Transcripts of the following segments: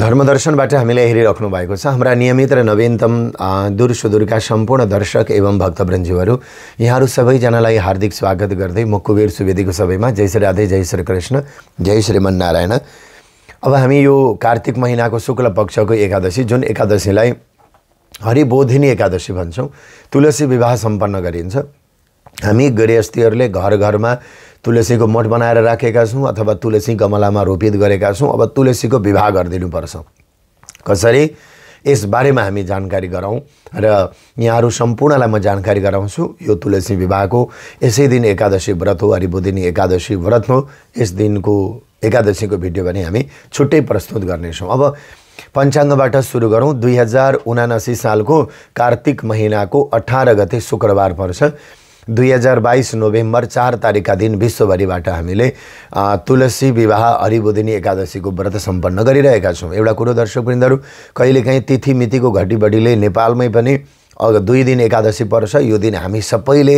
धर्मदर्शनबाट हामीलाई हेरिराख्नु भएको छ हाम्रा नियमित र नवीनतम दूर सुदूरका सम्पूर्ण दर्शक एवं भक्तवृन्ज्यूहरू यहाँहरू सबैजनालाई हार्दिक स्वागत गर्दै म कुबेर सुवेदीको सबैमा जय श्री राधे जय श्री कृष्ण जय श्रीमन नारायण अब हामी यो कार्तिक महिनाको शुक्ल पक्षको एकादशी जुन एकादशीलाई हरिबोधिनी एकादशी भन्छौँ तुलसी विवाह सम्पन्न गरिन्छ हामी गृहस्थीहरूले घर घरमा तुलसीको मठ बनाएर राखेका छौँ अथवा तुलसी गमलामा रोपित गरेका छौँ अब तुलसीको विवाह गरिदिनुपर्छ कसरी यसबारेमा हामी जानकारी गराउँ र यहाँहरू सम्पूर्णलाई म जानकारी गराउँछु यो तुलसी विवाहको यसै दिन एकादशी व्रत हो हरिबोधिनी एकादशी व्रत हो यस दिनको एकादशीको भिडियो पनि हामी छुट्टै प्रस्तुत गर्नेछौँ अब पञ्चाङ्गबाट सुरु गरौँ दुई हजार उनासी सालको कार्तिक महिनाको अठार गते शुक्रबार पर्छ दुई हजार बाइस नोभेम्बर चार तारिकका दिन विश्वभरिबाट हामीले तुलसी विवाह हरिबुदिनी एकादशीको व्रत सम्पन्न गरिरहेका छौँ एउटा कुरो दर्शकवृन्दहरू कहिलेकाहीँ तिथि मितिको घटीबडीले नेपालमै पनि दुई दिन एकादशी पर्छ यो दिन हामी सबैले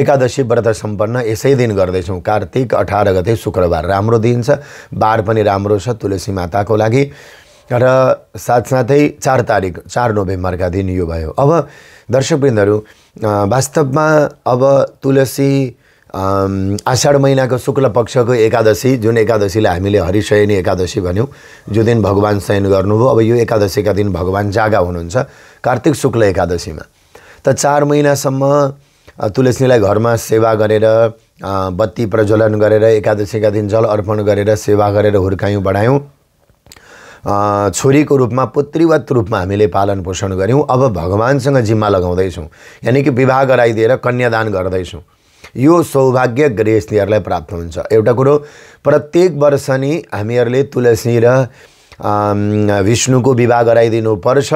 एकादशी व्रत सम्पन्न यसै दिन गर्दैछौँ कार्तिक अठार गते शुक्रबार राम्रो दिन छ बार पनि राम्रो छ तुलसी माताको लागि र साथसाथै चार तारिक चार नोभेम्बरका दिन यो भयो अब दर्शकवृन्दहरू वास्तवमा अब तुलसी आषाढ महिनाको शुक्ल पक्षको एकादशी जुन एकादशीलाई हामीले हरिशयनी एकादशी भन्यौँ जो दिन भगवान् शयन गर्नुभयो अब यो एकादशीका दिन भगवान् जागा हुनुहुन्छ कार्तिक शुक्ल एकादशीमा त चार महिनासम्म तुलसीलाई घरमा सेवा गरेर बत्ती प्रज्वलन गरेर एकादशीका दिन जल अर्पण गरेर सेवा गरेर हुर्कायौँ बढायौँ छोरीको रूपमा पुत्रीवत रूपमा हामीले पालन पोषण गऱ्यौँ अब भगवान्सँग जिम्मा लगाउँदैछौँ यानि कि विवाह गराइदिएर कन्यादान गर्दैछौँ यो सौभाग्य गृहस्थीहरूलाई प्राप्त हुन्छ एउटा कुरो प्रत्येक वर्ष नि हामीहरूले तुलसी र विष्णुको विवाह गराइदिनु पर्छ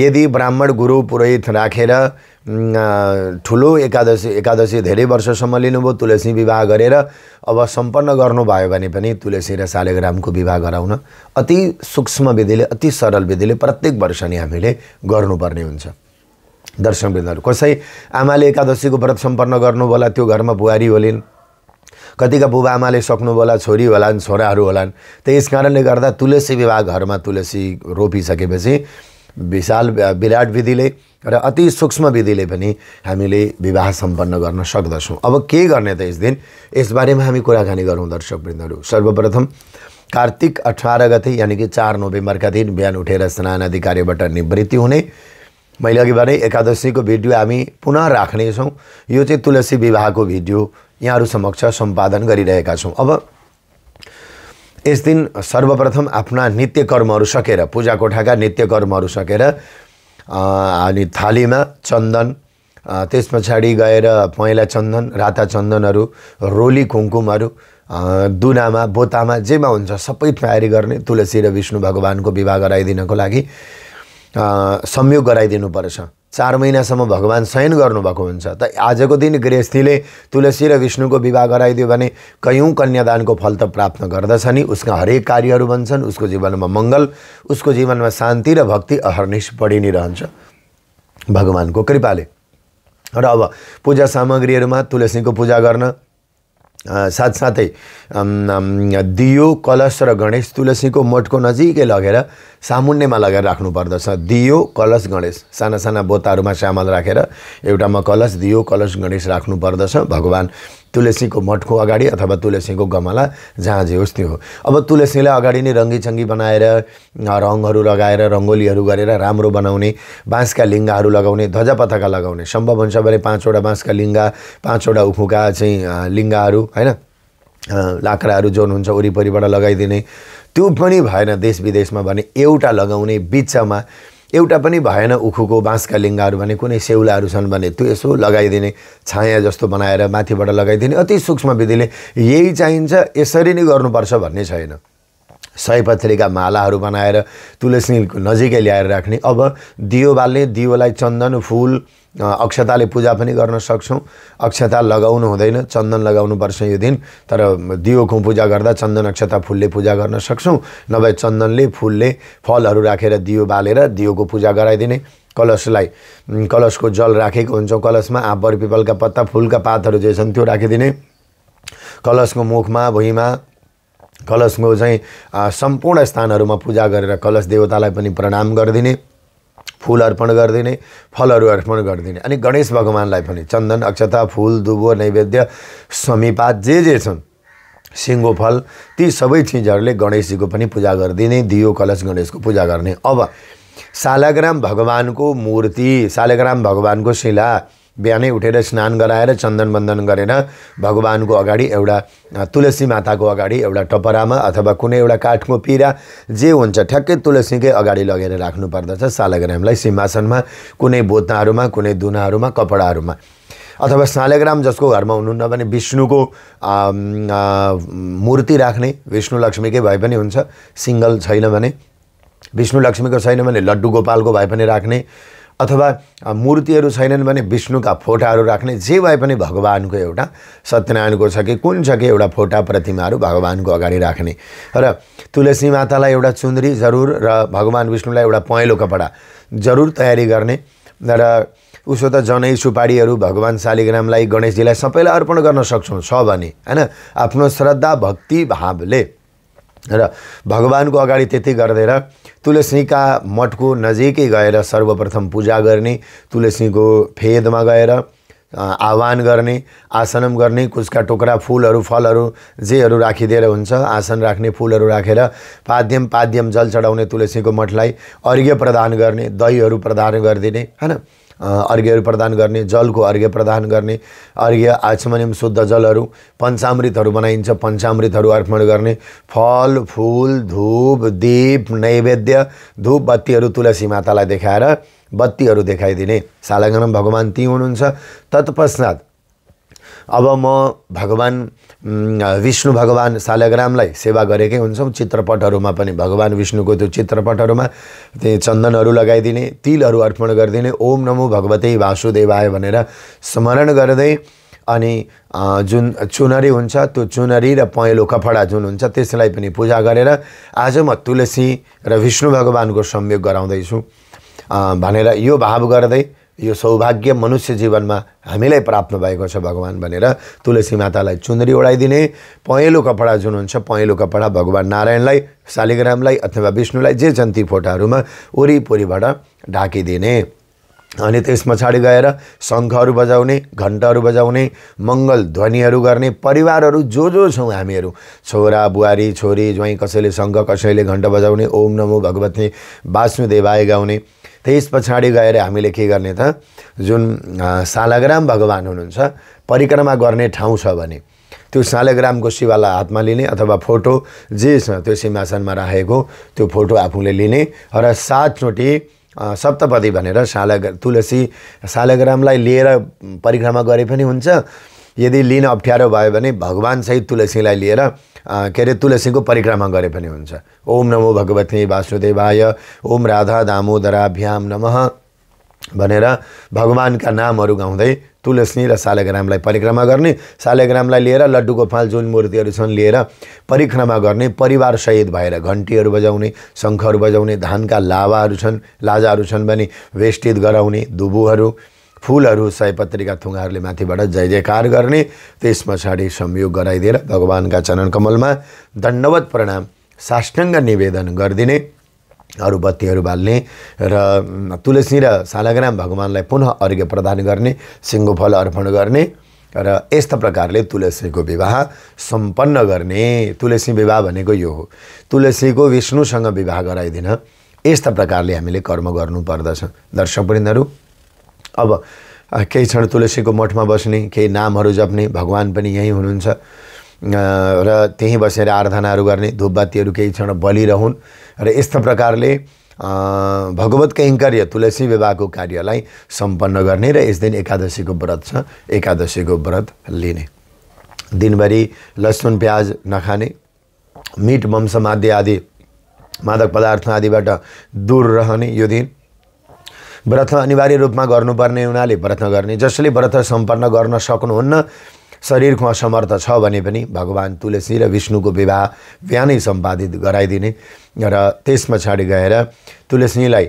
यदि ब्राह्मण गुरु पुरोहित राखेर रा, ठुलो एकादशी एकादशी धेरै वर्षसम्म लिनुभयो तुलसी विवाह गरेर अब सम्पन्न गर्नुभयो भने पनि तुलसी र शालिग्रामको विवाह गराउन अति सूक्ष्म विधिले अति सरल विधिले प्रत्येक वर्ष नै हामीले गर्नुपर्ने हुन्छ दर्शन वृद्धहरू कसै आमाले एकादशीको व्रत सम्पन्न गर्नु होला त्यो घरमा बुहारी होलिन् कतिका बुबा आमाले सक्नु होला छोरी होलान् छोराहरू होलान् कारणले गर्दा तुलसी विवाह घरमा तुलसी रोपिसकेपछि विशाल विराट विधिले र अति सूक्ष्म विधिले पनि हामीले विवाह सम्पन्न गर्न सक्दछौँ अब के गर्ने त यस दिन यसबारेमा हामी कुराकानी गरौँ दर्शकवृन्दहरू सर्वप्रथम कार्तिक अठार गते यानि कि चार नोभेम्बरका दिन बिहान उठेर स्नान आदि कार्यबाट निवृत्ति हुने मैले अघि भने एकादशीको भिडियो हामी पुनः राख्नेछौँ यो चाहिँ तुलसी विवाहको भिडियो यहाँहरू समक्ष सम्पादन गरिरहेका छौँ अब यस दिन सर्वप्रथम आफ्ना नित्य कर्महरू सकेर पूजा कोठाका नित्य कर्महरू सकेर अनि थालीमा चन्दन त्यस पछाडि गएर पहेँला चन्दन राता चन्दनहरू रोली कुङ्कुमहरू दुनामा बोतामा जेमा हुन्छ सबै तयारी गर्ने तुलसी र विष्णु भगवान्को विवाह गराइदिनको लागि संयोग गराइदिनु पर्छ चार महिनासम्म भगवान् शयन गर्नुभएको हुन्छ त आजको दिन गृहस्थीले तुलसी र विष्णुको विवाह गराइदियो भने कयौँ कन्यादानको फल त प्राप्त गर्दछ नि उसका हरेक कार्यहरू बन्छन् उसको जीवनमा मङ्गल उसको जीवनमा शान्ति र भक्ति अहर्निश बढी नै रहन्छ भगवान्को कृपाले र अब पूजा सामग्रीहरूमा तुलसीको पूजा गर्न साथसाथै दियो कलश र गणेश तुलसीको मठको नजिकै लगेर सामुन्नेमा लगेर राख्नुपर्दछ दियो कलश गणेश साना साना बोताहरूमा श्यामल राखेर एउटामा कलश दियो कलश गणेश राख्नुपर्दछ भगवान् तुलसीको मठको अगाडि अथवा तुलसीको गमला जहाँ जे होस् त्यो हो अब तुलसीलाई अगाडि नै रङ्गी चङ्गी बनाएर रङहरू लगाएर रङ्गोलीहरू गरेर राम्रो बनाउने बाँसका लिङ्गाहरू लगाउने ध्वजा पताका लगाउने सम्भव हुन्छ भने पाँचवटा बाँसका लिङ्गा पाँचवटा उखुका चाहिँ लिङ्गाहरू होइन लाक्राहरू जोन हुन्छ वरिपरिबाट लगाइदिने त्यो पनि भएन देश विदेशमा भने एउटा लगाउने बिचमा एउटा पनि भएन उखुको बाँसका लिङ्गाहरू भने कुनै सेउलाहरू छन् भने त्यो यसो लगाइदिने छाया जस्तो बनाएर माथिबाट लगाइदिने अति सूक्ष्म विधिले यही चाहिन्छ यसरी नै गर्नुपर्छ भन्ने छैन सयपत्रीका मालाहरू बनाएर तुलसीको नजिकै ल्याएर राख्ने अब दियो बाल्ने दियोलाई चन्दन फुल अक्षताले पूजा पनि गर्न सक्छौँ अक्षता लगाउनु हुँदैन चन्दन लगाउनुपर्छ यो दिन तर दियोको पूजा गर्दा चन्दन अक्षता फुलले पूजा गर्न सक्छौँ नभए चन्दनले फुलले फलहरू राखेर दियो बालेर दियोको पूजा गराइदिने कलशलाई कलशको जल राखेको हुन्छौँ कलशमा आबर पिपलका पत्ता फुलका पातहरू जे छन् त्यो राखिदिने कलशको मुखमा भुइँमा कलशको चाहिँ सम्पूर्ण स्थानहरूमा पूजा गरेर कलश देवतालाई पनि प्रणाम गरिदिने फुल अर्पण गरिदिने फलहरू अर्पण गरिदिने अनि गणेश भगवान्लाई पनि चन्दन अक्षता फुल दुबो नैवेद्य समीपात जे जे छन् सिङ्गो फल ती सबै चिजहरूले गणेशजीको पनि पूजा गरिदिने दियो कलश गणेशको पूजा गर्ने अब शालग्राम भगवानको मूर्ति शालग्राम भगवानको शिला बिहानै उठेर स्नान गराएर चन्दन बन्दन गरेर भगवान्को अगाडि एउटा तुलसी माताको अगाडि एउटा टपरामा अथवा कुनै एउटा काठको पिरा जे हुन्छ ठ्याक्कै तुलसीकै अगाडि लगेर राख्नु पर्दछ सालग्रामलाई सिंहासनमा कुनै बोतनाहरूमा कुनै दुनाहरूमा कपडाहरूमा अथवा शालग्राम जसको घरमा हुनुहुन्न भने विष्णुको मूर्ति राख्ने विष्णु लक्ष्मीकै भए पनि हुन्छ सिङ्गल छैन भने विष्णु लक्ष्मीको छैन भने लड्डु गोपालको भए पनि राख्ने अथवा मूर्तिहरू छैनन् भने विष्णुका फोटाहरू राख्ने जे भए पनि भगवान्को एउटा सत्यनारायणको छ कि कुन छ कि एउटा फोटा प्रतिमाहरू भगवान्को अगाडि राख्ने र तुलसी मातालाई एउटा चुन्द्री जरुर र भगवान् विष्णुलाई एउटा पहेँलो कपडा जरुर तयारी गर्ने र उसो त जनै सुपारीहरू भगवान् शालिग्रामलाई गणेशजीलाई सबैलाई अर्पण गर्न सक्छौँ छ भने होइन आफ्नो श्रद्धा भक्ति भावले र भगवान्को अगाडि त्यति गरिदिएर तुलसीका मठको नजिकै गएर सर्वप्रथम पूजा गर्ने तुलसीको फेदमा गएर आह्वान गर्ने आसनम गर्ने कुसका टोक्रा फुलहरू फलहरू जेहरू राखिदिएर हुन्छ आसन राख्ने फुलहरू राखेर रा, पाद्यम पाद्यम जल चढाउने तुलसीको मठलाई अर्घ्य प्रदान गर्ने दहीहरू प्रदान गरिदिने होइन अर्घ्यहरू प्रदान गर्ने जलको अर्घ्य प्रदान गर्ने अर्घ्य आचमनियम शुद्ध जलहरू पञ्चामृतहरू बनाइन्छ पञ्चामृतहरू अर्पण गर्ने फल फुल धुप दीप नैवेद्य धुप बत्तीहरू तुलसी मातालाई देखाएर बत्तीहरू देखाइदिने सालागनम भगवान् ती हुनुहुन्छ तत्पश्चात अब म भगवान् विष्णु भगवान् शालग्रामलाई सेवा गरेकै हुन्छौँ चित्रपटहरूमा पनि भगवान् विष्णुको त्यो चित्रपटहरूमा त्यही चन्दनहरू लगाइदिने तिलहरू अर्पण गरिदिने ओम नमो भगवते वासुदेवाय भनेर स्मरण गर्दै अनि जुन चुनरी हुन्छ त्यो चुनरी र पहेँलो कपडा जुन हुन्छ त्यसलाई पनि पूजा गरेर आज म तुलसी र विष्णु भगवान्को संयोग गराउँदैछु भनेर यो भाव गर्दै यो सौभाग्य मनुष्य जीवनमा हामीलाई प्राप्त भएको छ भगवान् भनेर तुलसी मातालाई चुन्दरी ओढाइदिने पहेँलो कपडा जुन हुन्छ पहेँलो कपडा भगवान् नारायणलाई शालिग्रामलाई अथवा विष्णुलाई जे जन्ती फोटाहरूमा वरिपरिबाट ढाकिदिने अनि त्यस पछाडि गएर शङ्खहरू बजाउने घन्टहरू बजाउने मङ्गल ध्वनिहरू गर्ने परिवारहरू जो जो छौँ हामीहरू छोरा बुहारी छोरी ज्वाइँ कसैले शङ्ख कसैले घन्ट बजाउने ओम नमो भगवती वासुदेवाय गाउने त्यस पछाडि गएर हामीले के गर्ने त जुन सालाग्राम भगवान हुनुहुन्छ परिक्रमा गर्ने ठाउँ छ भने त्यो सालग्रामको शिवालाई हातमा लिने अथवा फोटो जे छ त्यो सिंहासनमा राखेको त्यो फोटो आफूले लिने र सातचोटि सप्तपदी भनेर सालग तुलसी सालग्रामलाई लिएर परिक्रमा गरे पनि हुन्छ यदि लिन अप्ठ्यारो भयो भने सहित तुलसीलाई लिएर के अरे तुलसीको परिक्रमा गरे पनि हुन्छ ओम नमो भगवती वासुदेवाय ओम राधा दामोदराभ्याम नमः भनेर भगवान्का नामहरू गाउँदै तुलसी र सालेग्रामलाई परिक्रमा गर्ने सालेग्रामलाई लिएर लड्डुको फाल जुन मूर्तिहरू छन् लिएर परिक्रमा गर्ने परिवार सहित भएर घन्टीहरू बजाउने शङ्खहरू बजाउने धानका लावाहरू छन् लाजाहरू छन् भने वेष्टित गराउने दुबुहरू फुलहरू सयपत्रीका थुङ्गाहरूले माथिबाट जय जयकार गर्ने त्यस पछाडि संयोग गराइदिएर भगवान्का चरण कमलमा दण्डवत प्रणाम साष्टाङ्ग निवेदन गरिदिने अरू बत्तीहरू बाल्ने र तुलसी र सालाग्राम भगवान्लाई पुनः अर्घ्य प्रदान गर्ने सिङ्गो फल अर्पण गर्ने र यस्ता प्रकारले तुलसीको विवाह सम्पन्न गर्ने तुलसी विवाह भनेको यो हो तुलसीको विष्णुसँग विवाह गराइदिन यस्ता प्रकारले हामीले कर्म गर्नुपर्दछ दर्शक वृन्दहरू अब केही क्षण तुलसीको मठमा बस्ने केही नामहरू जप्ने भगवान् पनि यहीँ हुनुहुन्छ र त्यहीँ बसेर आराधनाहरू गर्ने धुपबत्तीहरू केही क्षण बलिरहन् र यस्ता प्रकारले भगवत कैङ्कर्य तुलसी विवाहको कार्यलाई सम्पन्न गर्ने र यस दिन एकादशीको व्रत छ एकादशीको व्रत लिने दिनभरि लसुन प्याज नखाने मिट ममसमाध्य आदि मादक पदार्थ आदिबाट दूर रहने यो दिन व्रत अनिवार्य रूपमा गर्नुपर्ने हुनाले व्रत गर्ने जसले व्रत सम्पन्न गर्न सक्नुहुन्न शरीरको असमर्थ छ भने पनि भगवान् तुलसी र विष्णुको विवाह बिहानै सम्पादित गराइदिने र त्यस पछाडि गएर तुलसीलाई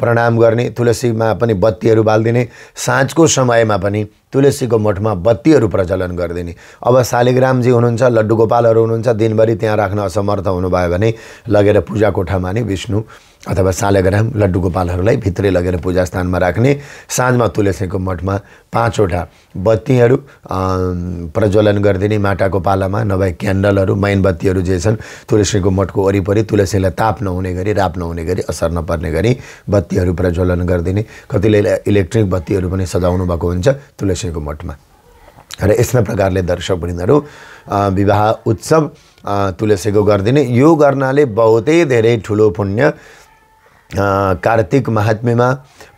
प्रणाम गर्ने तुलसीमा पनि बत्तीहरू बालिदिने साँझको समयमा पनि तुलसीको मठमा बत्तीहरू प्रचलन गरिदिने अब शालिग्रामजी हुनुहुन्छ लड्डु गोपालहरू हुनुहुन्छ दिनभरि त्यहाँ राख्न असमर्थ हुनुभयो भने लगेर पूजा कोठामा नै विष्णु अथवा शालिग्राम लड्डु गोपालहरूलाई भित्रै लगेर पूजा स्थानमा राख्ने साँझमा तुलसीको मठमा पाँचवटा बत्तीहरू प्रज्वलन गरिदिने माटाको पालामा नभए क्यान्डलहरू मेनबत्तीहरू जे छन् तुलसीको मठको वरिपरि तुलसी त्यसलाई ताप नहुने गरी राप नहुने गरी असर नपर्ने गरी बत्तीहरू प्रज्वलन गरिदिने कतिले इलेक्ट्रिक बत्तीहरू पनि सजाउनु भएको हुन्छ तुलसीको मठमा र यस्तै प्रकारले दर्शक बहिनीहरू विवाह उत्सव तुलसीको गरिदिने यो गर्नाले बहुतै धेरै ठुलो पुण्य कार्तिक महात्म्यमा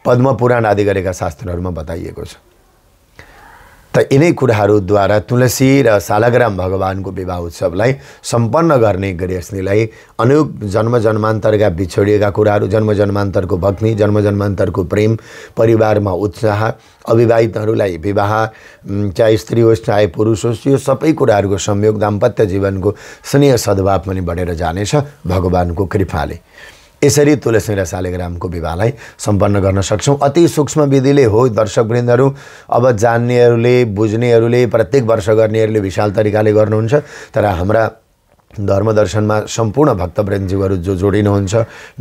पद्मपुराण आदि गरेका शास्त्रहरूमा बताइएको छ त यिनै कुराहरूद्वारा तुलसी र शालाग्राम भगवानको विवाह उत्सवलाई सम्पन्न गर्ने गृहस्थीलाई अनेक जन्म जन्मान्तरका बिछोडिएका कुराहरू जन्म जन्मान्तरको भक्ति जन्म जन्मान्तरको प्रेम परिवारमा उत्साह अविवाहितहरूलाई विवाह चाहे स्त्री होस् चाहे पुरुष होस् यो सबै कुराहरूको संयोग दाम्पत्य जीवनको स्नेह सद्भाव पनि बढेर जानेछ भगवानको कृपाले यसरी तुलसी र शालिग्रामको विवाहलाई सम्पन्न गर्न सक्छौँ अति सूक्ष्म विधिले हो दर्शकवृन्दहरू अब जान्नेहरूले बुझ्नेहरूले प्रत्येक वर्ष गर्नेहरूले विशाल तरिकाले गर्नुहुन्छ तर हाम्रा धर्मदर्शनमा सम्पूर्ण भक्तप्रेमज्यूहरू जो जोडिनुहुन्छ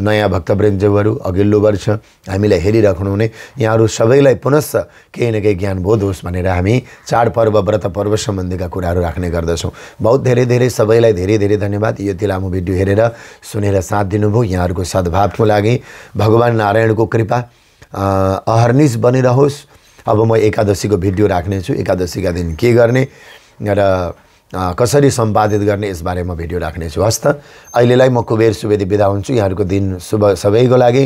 नयाँ भक्तप्रेमज्यूहरू अघिल्लो वर्ष हामीलाई हेरिराख्नु हुने यहाँहरू सबैलाई पुनश्च केही न केही ज्ञानबोध होस् भनेर हामी चाडपर्व व्रत पर्व सम्बन्धीका कुराहरू राख्ने गर्दछौँ बहुत धेरै धेरै सबैलाई धेरै धेरै धन्यवाद यति लामो भिडियो हेरेर सुनेर साथ दिनुभयो यहाँहरूको सद्भावको लागि भगवान् नारायणको कृपा अहर्निस बनिरहोस् अब म एकादशीको भिडियो राख्नेछु एकादशीका दिन के गर्ने र कसरी सम्पादित गर्ने यसबारे म भिडियो राख्नेछु त अहिलेलाई म कुबेर सुवेदी बिदा हुन्छु यहाँहरूको दिन शुभ सबैको लागि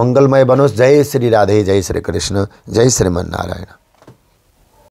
मङ्गलमय बनोस् जय श्री राधे जय श्री कृष्ण जय श्रीमन नारायण